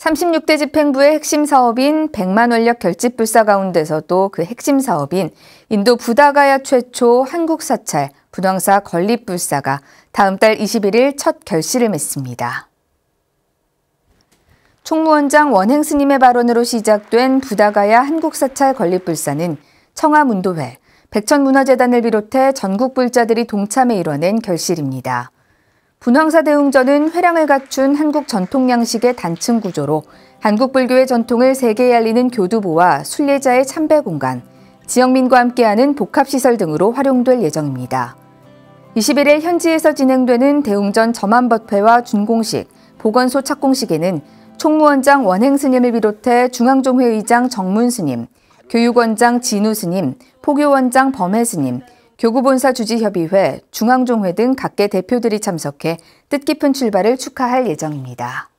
36대 집행부의 핵심 사업인 100만 원력 결집 불사 가운데서도 그 핵심 사업인 인도 부다가야 최초 한국 사찰 분황사 건립 불사가 다음 달 21일 첫 결실을 맺습니다. 총무원장 원행 스님의 발언으로 시작된 부다가야 한국사찰 건립불사는 청암운도회, 백천문화재단을 비롯해 전국 불자들이 동참해 이뤄낸 결실입니다. 분황사 대웅전은 회량을 갖춘 한국 전통 양식의 단층 구조로 한국 불교의 전통을 세계에 알리는 교두보와 순례자의 참배 공간, 지역민과 함께하는 복합시설 등으로 활용될 예정입니다. 21일 현지에서 진행되는 대웅전 점안법회와 준공식, 보건소 착공식에는 총무원장 원행스님을 비롯해 중앙종회의장 정문스님, 교육원장 진우스님, 포교원장 범해스님, 교구본사 주지협의회, 중앙종회 등 각계 대표들이 참석해 뜻깊은 출발을 축하할 예정입니다.